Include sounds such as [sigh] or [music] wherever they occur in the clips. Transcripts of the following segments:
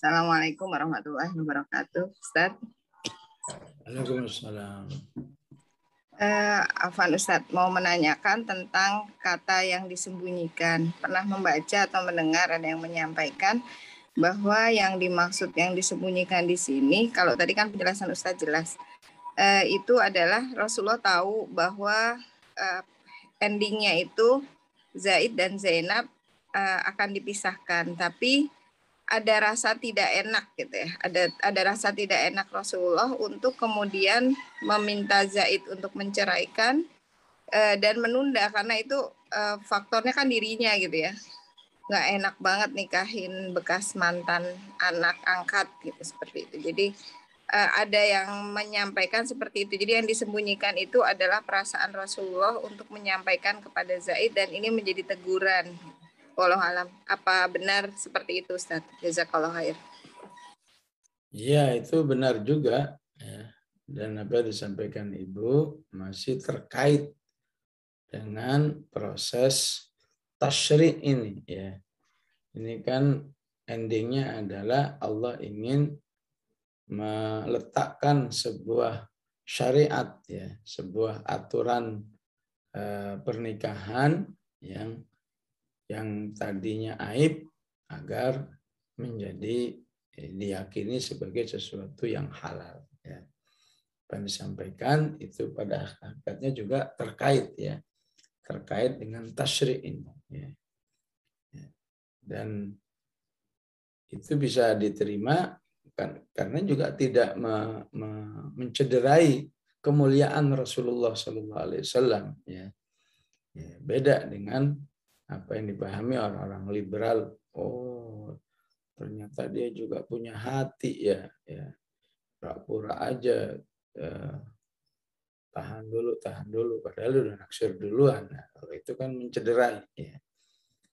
Assalamualaikum warahmatullahi wabarakatuh. Ustaz. Waalaikumsalam. Uh, Afan Ustadz mau menanyakan tentang kata yang disembunyikan. Pernah membaca atau mendengar ada yang menyampaikan bahwa yang dimaksud yang disembunyikan di sini, kalau tadi kan penjelasan Ustadz jelas, uh, itu adalah Rasulullah tahu bahwa uh, endingnya itu Zaid dan Zainab uh, akan dipisahkan, tapi ada rasa tidak enak gitu ya. Ada ada rasa tidak enak Rasulullah untuk kemudian meminta Zaid untuk menceraikan uh, dan menunda karena itu uh, faktornya kan dirinya gitu ya. Nggak enak banget nikahin bekas mantan anak angkat gitu seperti itu. Jadi uh, ada yang menyampaikan seperti itu. Jadi yang disembunyikan itu adalah perasaan Rasulullah untuk menyampaikan kepada Zaid dan ini menjadi teguran. Gitu Allah alam. Apa benar seperti itu Ustaz? Jazakallah khair. Iya, itu benar juga. Ya. Dan apa yang disampaikan Ibu masih terkait dengan proses tashri ini. ya Ini kan endingnya adalah Allah ingin meletakkan sebuah syariat, ya sebuah aturan eh, pernikahan yang yang tadinya aib agar menjadi eh, diyakini sebagai sesuatu yang halal. Ya. Apa disampaikan itu pada hakikatnya juga terkait ya, terkait dengan tasyri' ini. Ya. ya. Dan itu bisa diterima kan karena juga tidak me, me, mencederai kemuliaan Rasulullah Sallallahu Alaihi Wasallam. ya. ya beda dengan apa yang dipahami orang-orang liberal oh ternyata dia juga punya hati ya ya pura-pura aja eh, tahan dulu tahan dulu padahal udah naksir duluan nah, kalau itu kan mencederai ya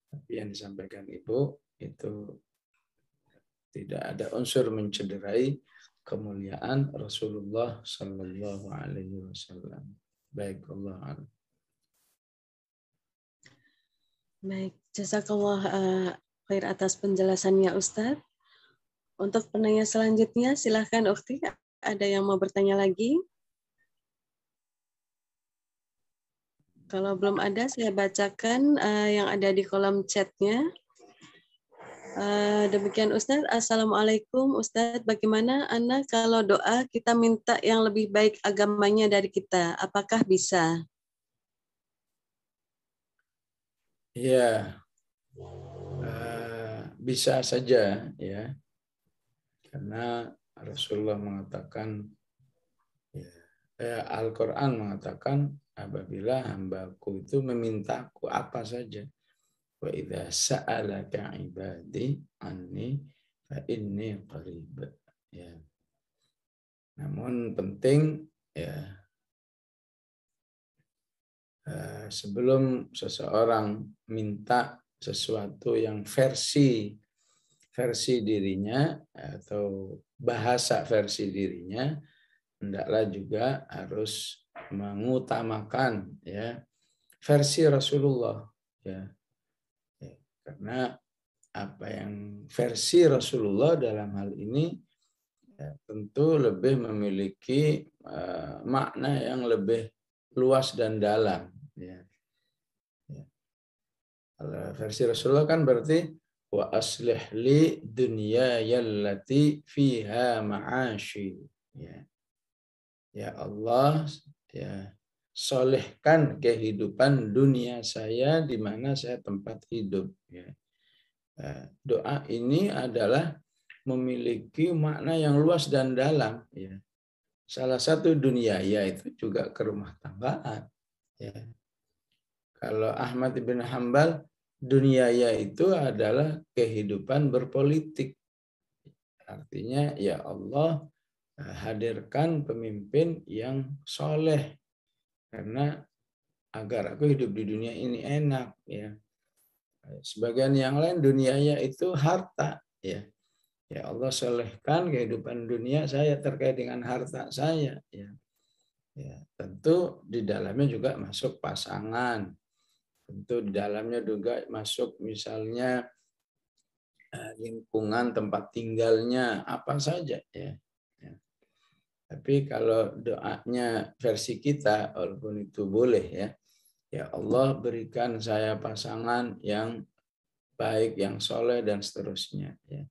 tapi yang disampaikan ibu itu tidak ada unsur mencederai kemuliaan Rasulullah Shallallahu Alaihi Wasallam. Baik Allah. Baik, jazakallah uh, atas penjelasannya Ustadz. Untuk penanya selanjutnya, silahkan Ukti, ada yang mau bertanya lagi? Kalau belum ada, saya bacakan uh, yang ada di kolom chatnya. Uh, demikian Ustadz, Assalamualaikum Ustadz, bagaimana anak kalau doa kita minta yang lebih baik agamanya dari kita, apakah bisa? Ya, bisa saja ya, karena Rasulullah mengatakan, ya, eh, Al-Quran mengatakan apabila hambaku itu memintaku apa saja, wa idha sa'alaka ibadi anni fa inni qarib. Ya. Namun penting ya Eh, sebelum seseorang minta sesuatu yang versi versi dirinya atau bahasa versi dirinya hendaklah juga harus mengutamakan ya versi Rasulullah ya. ya karena apa yang versi Rasulullah dalam hal ini ya, tentu lebih memiliki uh, makna yang lebih luas dan dalam Ya. ya. Versi Rasulullah kan berarti wa aslih li dunya yallati fiha ma'ashi. Ya. ya Allah, ya solehkan kehidupan dunia saya di mana saya tempat hidup. Ya. ya doa ini adalah memiliki makna yang luas dan dalam. Ya. Salah satu dunia yaitu juga kerumah tanggaan. Ya. Kalau Ahmad bin Hambal, duniaya itu adalah kehidupan berpolitik. Artinya, ya Allah eh, hadirkan pemimpin yang soleh. Karena agar aku hidup di dunia ini enak. ya Sebagian yang lain dunianya itu harta. ya Ya Allah solehkan kehidupan dunia saya terkait dengan harta saya. Ya. Ya, tentu di dalamnya juga masuk pasangan, Tentu di dalamnya juga masuk misalnya eh, lingkungan tempat tinggalnya apa saja ya. ya. Tapi kalau doanya versi kita walaupun itu boleh ya. Ya Allah berikan saya pasangan yang baik, yang soleh dan seterusnya ya.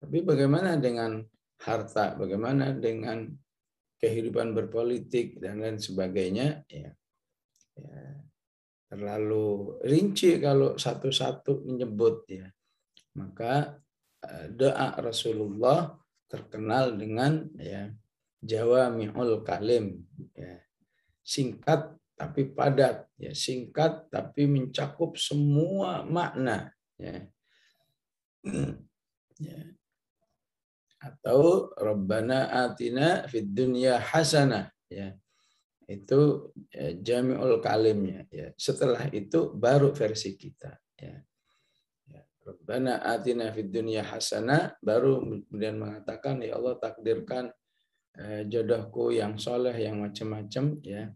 Tapi bagaimana dengan harta, bagaimana dengan kehidupan berpolitik dan lain sebagainya ya, ya terlalu rinci kalau satu-satu menyebut ya. Maka eh, doa Rasulullah terkenal dengan ya jawami'ul kalim ya. Singkat tapi padat ya, singkat tapi mencakup semua makna ya. [clears throat] ya. Atau Rabbana atina fid dunya hasanah ya itu ya, jamiul kalimnya ya setelah itu baru versi kita ya. ya Rabbana atina fid dunya hasana baru kemudian mengatakan ya Allah takdirkan eh, jodohku yang soleh yang macam-macam ya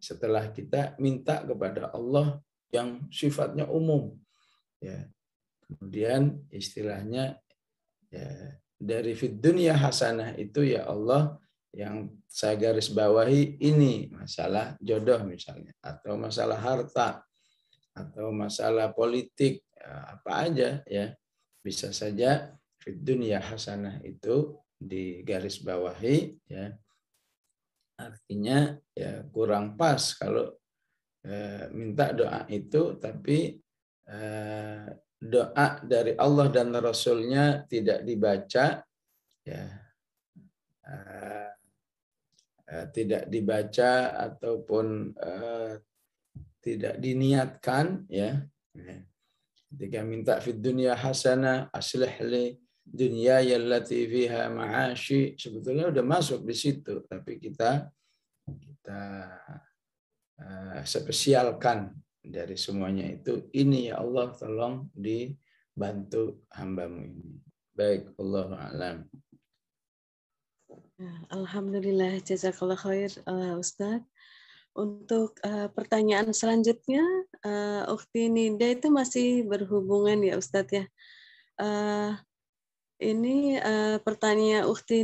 setelah kita minta kepada Allah yang sifatnya umum ya kemudian istilahnya ya dari fid dunya hasanah itu ya Allah yang saya garis bawahi ini masalah jodoh misalnya atau masalah harta atau masalah politik eh, apa aja ya bisa saja dunia hasanah itu bawahi ya artinya ya kurang pas kalau eh, minta doa itu tapi eh, doa dari Allah dan Rasulnya tidak dibaca ya eh, Ya, tidak dibaca ataupun eh, tidak diniatkan ya, ya. ketika minta fid dunya hasana aslih li dunya yallati fiha ma'ashi sebetulnya sudah masuk di situ tapi kita kita uh, spesialkan dari semuanya itu ini ya Allah tolong dibantu hambamu ini baik Allah alam Alhamdulillah, jazakallah khair uh, Ustadz. Untuk uh, pertanyaan selanjutnya, uh, Ukti Ninda itu masih berhubungan ya Ustadz ya. Uh, ini uh, pertanyaan Ukti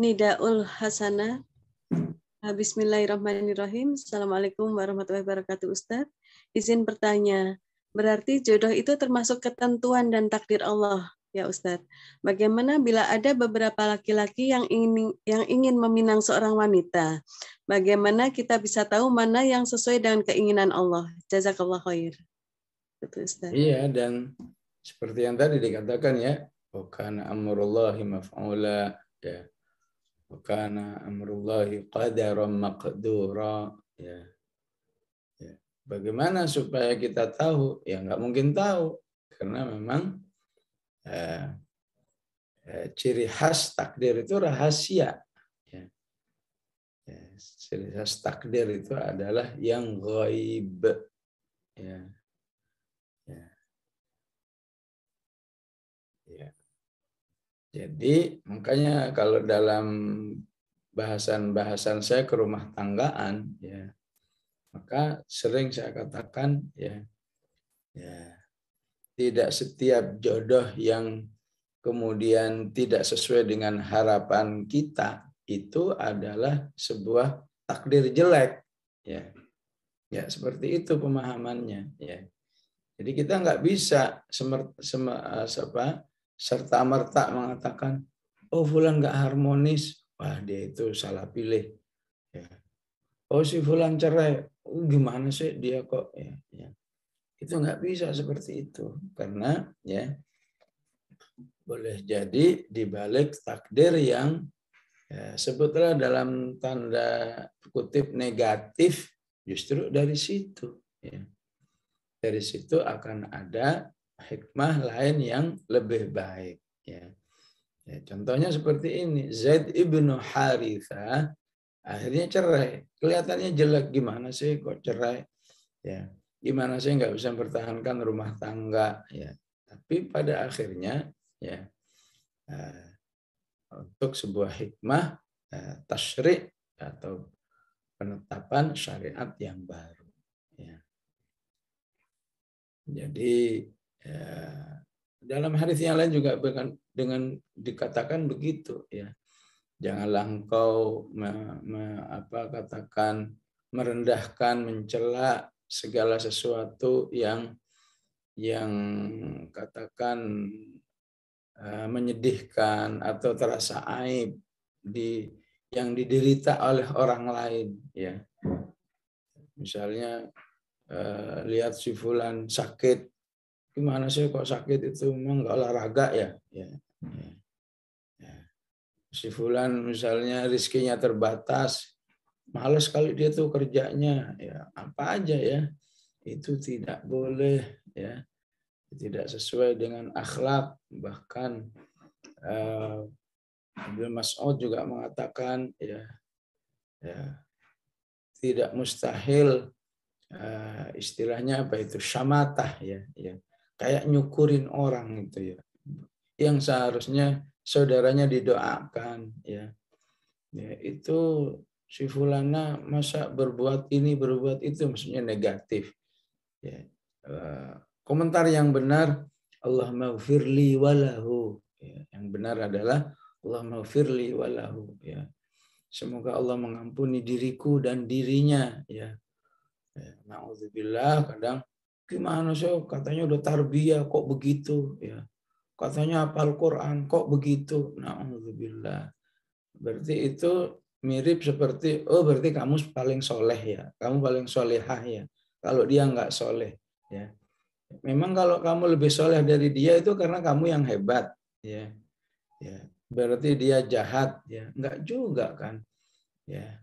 Nidaul Hasana. Bismillahirrahmanirrahim. Assalamualaikum warahmatullahi wabarakatuh Ustadz. Izin bertanya, berarti jodoh itu termasuk ketentuan dan takdir Allah. Ya Ustadz, bagaimana bila ada beberapa laki-laki yang ingin yang ingin meminang seorang wanita? Bagaimana kita bisa tahu mana yang sesuai dengan keinginan Allah? Jazakallah khair. Ustaz. Iya, dan seperti yang tadi dikatakan ya, bukan amrullahi maf'ula ya. Bukan amrullahi qadaran maqdura ya. ya. Bagaimana supaya kita tahu? Ya nggak mungkin tahu karena memang Eh, eh, ciri khas takdir itu rahasia. Ya. Ya, ciri khas takdir itu adalah yang gaib. Ya. Jadi makanya kalau dalam bahasan-bahasan saya ke rumah tanggaan, ya, maka sering saya katakan, ya, ya, tidak setiap jodoh yang kemudian tidak sesuai dengan harapan kita itu adalah sebuah takdir jelek ya ya seperti itu pemahamannya ya jadi kita nggak bisa semer, semer, eh, apa, serta merta mengatakan oh fulan nggak harmonis wah dia itu salah pilih ya oh si fulan cerai oh, gimana sih dia kok ya, ya. Itu nggak bisa seperti itu karena ya boleh jadi dibalik takdir yang ya, sebetulnya dalam tanda kutip negatif justru dari situ. Ya. Dari situ akan ada hikmah lain yang lebih baik. Ya. Ya, contohnya seperti ini, Zaid ibnu Haritha akhirnya cerai. Kelihatannya jelek gimana sih kok cerai? Ya, gimana saya nggak bisa mempertahankan rumah tangga ya tapi pada akhirnya ya eh, untuk sebuah hikmah uh, atau penetapan syariat yang baru ya. jadi ya, dalam hadis yang lain juga dengan, dengan dikatakan begitu ya janganlah engkau me, me, apa katakan merendahkan mencela segala sesuatu yang yang katakan eh, menyedihkan atau terasa aib di yang diderita oleh orang lain ya misalnya eh, lihat si fulan sakit gimana sih kok sakit itu memang nggak olahraga ya ya, ya. ya. si fulan misalnya rizkinya terbatas Males kali dia tuh kerjanya, ya apa aja ya. Itu tidak boleh ya. Tidak sesuai dengan akhlak bahkan uh, Mas'ud juga mengatakan ya ya tidak mustahil uh, istilahnya apa itu syamatah ya ya kayak nyukurin orang itu ya yang seharusnya saudaranya didoakan ya ya itu si fulana masa berbuat ini berbuat itu maksudnya negatif ya eh, komentar yang benar Allah maufirli walahu ya, yang benar adalah Allah maufirli walahu ya semoga Allah mengampuni diriku dan dirinya ya, ya, naudzubillah kadang gimana sih katanya udah tarbiyah kok begitu ya katanya apal Quran kok begitu naudzubillah berarti itu mirip seperti oh berarti kamu paling soleh ya kamu paling solehah ya kalau dia nggak soleh ya memang kalau kamu lebih soleh dari dia itu karena kamu yang hebat ya ya berarti dia jahat ya nggak juga kan ya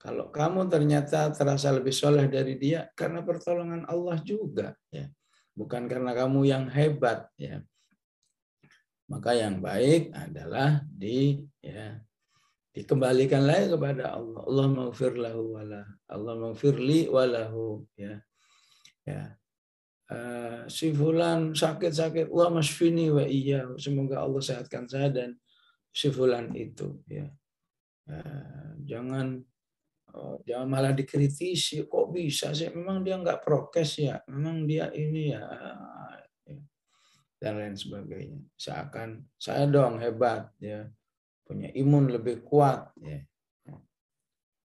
kalau kamu ternyata terasa lebih soleh dari dia karena pertolongan Allah juga ya bukan karena kamu yang hebat ya maka yang baik adalah di ya dikembalikan lagi kepada Allah. Allah maghfir lahu wala. Allah maghfir li walahu ya. Ya. Uh, si fulan sakit-sakit, Allah masfini wa iya. Semoga Allah sehatkan saya dan si fulan itu ya. Uh, jangan Oh, jangan malah dikritisi kok bisa sih memang dia nggak prokes ya memang dia ini ya, ya. dan lain sebagainya seakan saya dong hebat ya punya imun lebih kuat. Ya.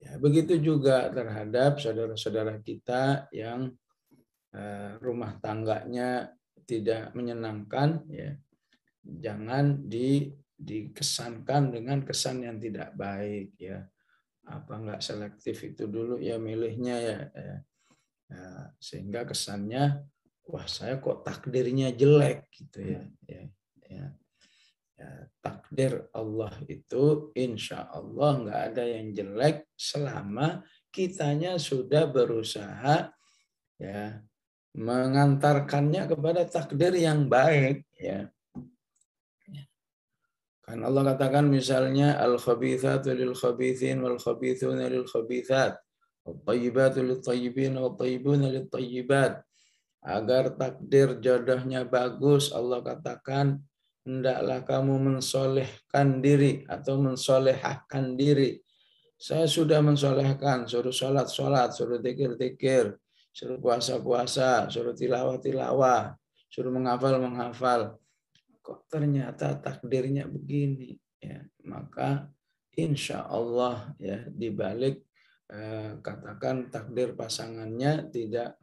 ya. begitu juga terhadap saudara-saudara kita yang eh, rumah tangganya tidak menyenangkan, ya. jangan di, dikesankan dengan kesan yang tidak baik. Ya, apa nggak selektif itu dulu ya milihnya ya, ya. Ya, sehingga kesannya wah saya kok takdirnya jelek gitu ya. ya, ya. ya. Ya, takdir Allah itu insya Allah nggak ada yang jelek selama kitanya sudah berusaha ya mengantarkannya kepada takdir yang baik ya. Kan Allah katakan misalnya al khabithatu lil khabithin wal khabithuna lil khabithat wal tayyibatu lit tayyibin wal tayyibuna lit tayyibat agar takdir jodohnya bagus Allah katakan hendaklah kamu mensolehkan diri atau mensolehahkan diri. Saya sudah mensolehkan, suruh sholat-sholat, suruh tikir-tikir, suruh puasa-puasa, suruh tilawah-tilawah, suruh menghafal-menghafal. Kok ternyata takdirnya begini? Ya, maka insya Allah ya dibalik eh, katakan takdir pasangannya tidak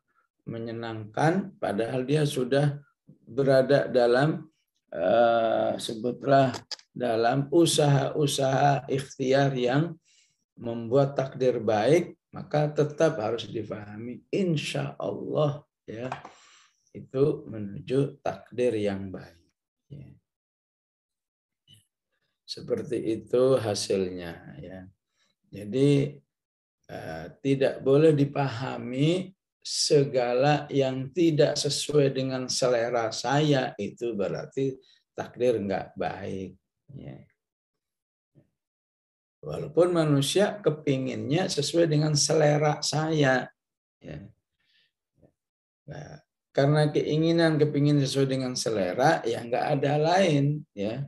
menyenangkan, padahal dia sudah berada dalam Eh, sebutlah dalam usaha-usaha ikhtiar yang membuat takdir baik maka tetap harus difahami insya Allah ya itu menuju takdir yang baik ya. seperti itu hasilnya ya jadi eh, tidak boleh dipahami segala yang tidak sesuai dengan selera saya itu berarti takdir nggak baik. Ya. Walaupun manusia kepinginnya sesuai dengan selera saya. Ya. Nah, karena keinginan kepingin sesuai dengan selera, ya nggak ada lain. ya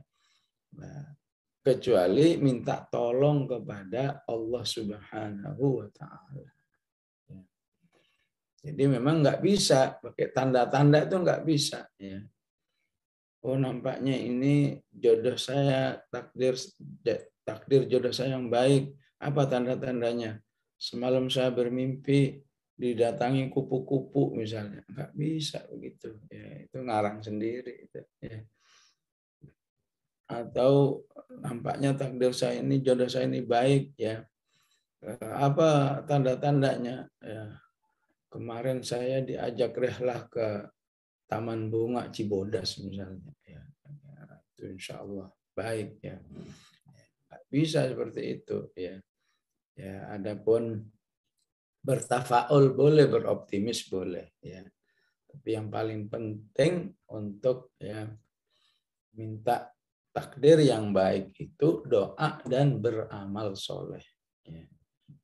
nah, Kecuali minta tolong kepada Allah Subhanahu wa Ta'ala. Jadi memang nggak bisa pakai tanda-tanda itu nggak bisa. Ya. Oh nampaknya ini jodoh saya takdir takdir jodoh saya yang baik. Apa tanda-tandanya? Semalam saya bermimpi didatangi kupu-kupu misalnya. Nggak bisa begitu. Ya, itu ngarang sendiri. Itu. Ya. Atau nampaknya takdir saya ini jodoh saya ini baik ya. Eh, apa tanda-tandanya? Ya Kemarin saya diajak rehlah ke Taman Bunga Cibodas misalnya. Ya, itu insya Allah baik ya. Bisa seperti itu ya. Ya, adapun bertafaul boleh, beroptimis boleh ya. Tapi yang paling penting untuk ya minta takdir yang baik itu doa dan beramal soleh. Ya.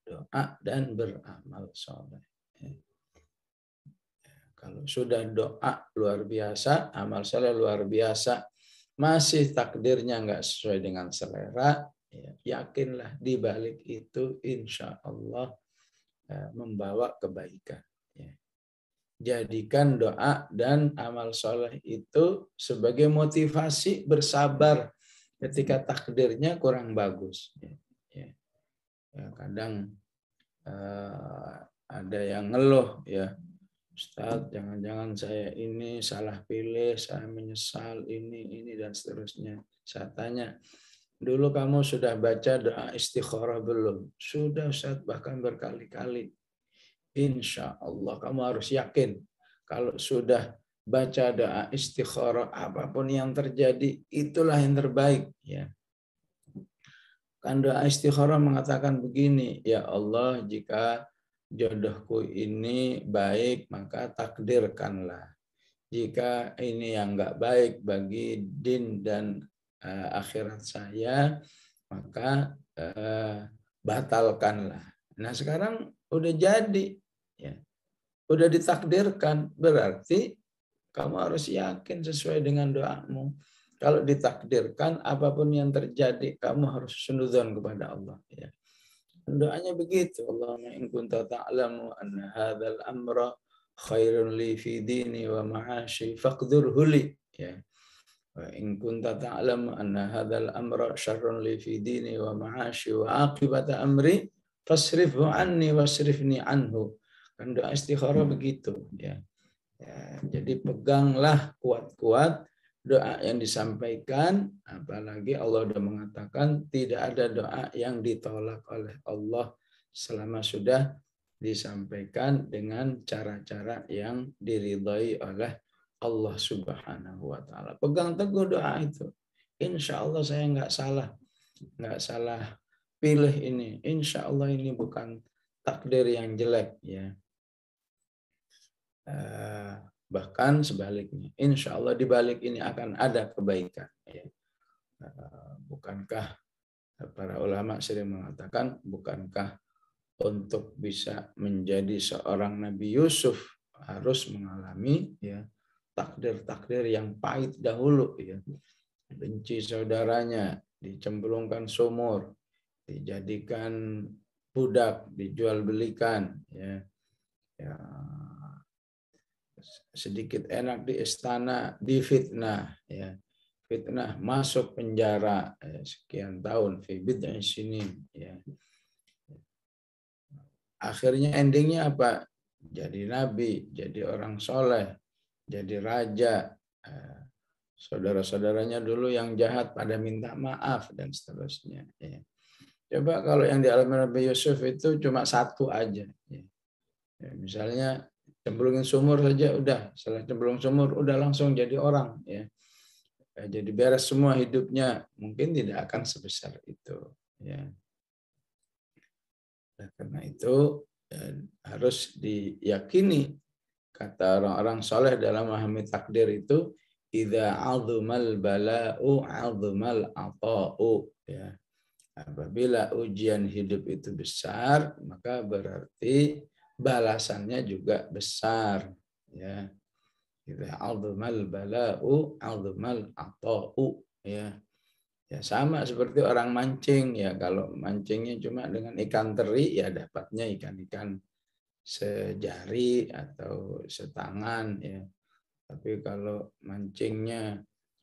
Doa dan beramal soleh. Ya. Kalau sudah doa luar biasa, amal saleh luar biasa, masih takdirnya nggak sesuai dengan selera, ya, yakinlah di balik itu insya Allah ya, membawa kebaikan. Ya. Jadikan doa dan amal soleh itu sebagai motivasi bersabar ketika takdirnya kurang bagus. Ya, ya. ya kadang uh, ada yang ngeluh ya Ustaz, jangan-jangan saya ini salah pilih, saya menyesal ini, ini, dan seterusnya. Saya tanya, dulu kamu sudah baca doa istikharah belum? Sudah Ustaz, bahkan berkali-kali. Insya Allah, kamu harus yakin. Kalau sudah baca doa istikharah, apapun yang terjadi, itulah yang terbaik. Ya. Kan doa istikharah mengatakan begini, Ya Allah, jika jodohku ini baik maka takdirkanlah. Jika ini yang nggak baik bagi din dan uh, akhirat saya maka uh, batalkanlah. Nah sekarang udah jadi, ya. udah ditakdirkan berarti kamu harus yakin sesuai dengan doamu. Kalau ditakdirkan apapun yang terjadi kamu harus sunudon kepada Allah. Ya. Doanya begitu. Allahumma in kunta ta'lamu anna hadzal amra khairun li fi dini wa ma'ashi faqdurhu li. Ya. Wa in kunta ta'lamu anna hadzal amra syarrun li fi dini wa ma'ashi wa aqibata amri fasrifhu anni wasrifni anhu. Kan doa istikharah begitu, ya. ya. Jadi peganglah kuat-kuat doa yang disampaikan, apalagi Allah sudah mengatakan tidak ada doa yang ditolak oleh Allah selama sudah disampaikan dengan cara-cara yang diridhai oleh Allah Subhanahu wa taala. Pegang teguh doa itu. Insya Allah saya nggak salah, nggak salah pilih ini. Insya Allah ini bukan takdir yang jelek ya. Eh, bahkan sebaliknya insya Allah di balik ini akan ada kebaikan ya. eh, bukankah para ulama sering mengatakan bukankah untuk bisa menjadi seorang Nabi Yusuf harus mengalami ya takdir-takdir yang pahit dahulu ya benci saudaranya dicemplungkan sumur dijadikan budak dijual belikan ya, ya sedikit enak di istana di fitnah ya fitnah masuk penjara ya, sekian tahun fitnah di sini ya akhirnya endingnya apa jadi nabi jadi orang soleh jadi raja eh, saudara-saudaranya dulu yang jahat pada minta maaf dan seterusnya ya. coba kalau yang dialami Nabi Yusuf itu cuma satu aja ya. Ya, misalnya cemplungin sumur saja udah setelah cemplung sumur udah langsung jadi orang ya eh, jadi beres semua hidupnya mungkin tidak akan sebesar itu ya nah, karena itu ya, harus diyakini kata orang-orang soleh dalam memahami takdir itu idza azumal bala'u azumal ata'u ya apabila ujian hidup itu besar maka berarti balasannya juga besar ya gitu ya. alzumal bala'u alzumal atau ya ya sama seperti orang mancing ya kalau mancingnya cuma dengan ikan teri ya dapatnya ikan-ikan sejari atau setangan ya tapi kalau mancingnya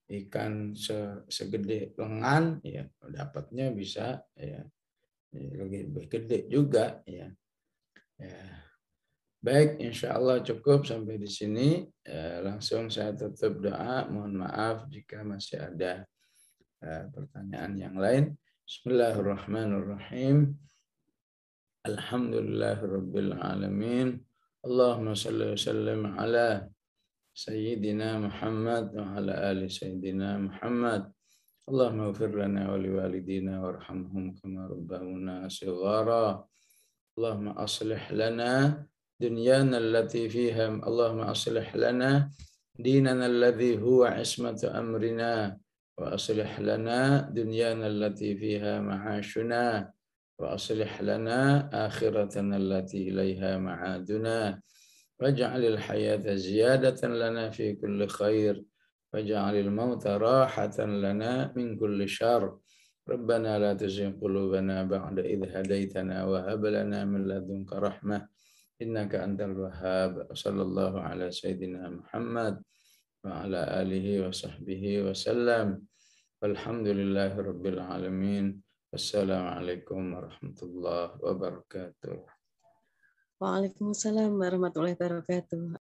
ikan se segede lengan ya dapatnya bisa ya, ya lebih gede juga ya ya Baik, insya Allah cukup sampai di sini. Eh, langsung saya tutup doa. Mohon maaf jika masih ada eh, pertanyaan yang lain. Bismillahirrahmanirrahim. Alhamdulillahirrabbilalamin. Allahumma salli wa sallim ala Sayyidina Muhammad wa ala ali Sayyidina Muhammad. Allahumma ufir lana wa liwalidina warhamhum kama rabbahuna sigara. Allahumma aslih lana دنيانا التي فيها اللهم أصلح لنا ديننا الذي هو عصمة أمرنا وأصلح لنا دنيانا التي فيها معاشنا وأصلح لنا آخرتنا التي إليها معادنا واجعل الحياة زيادة لنا في كل خير واجعل الموت راحة لنا من كل شر ربنا لا تزغ قلوبنا بعد إذ هديتنا وهب لنا من لدنك رحمة innaka antal wahhab sallallahu ala sayyidina Muhammad wa ala alihi wa sahbihi wa sallam walhamdulillahi rabbil alamin wassalamualaikum warahmatullahi wabarakatuh Waalaikumsalam warahmatullahi wabarakatuh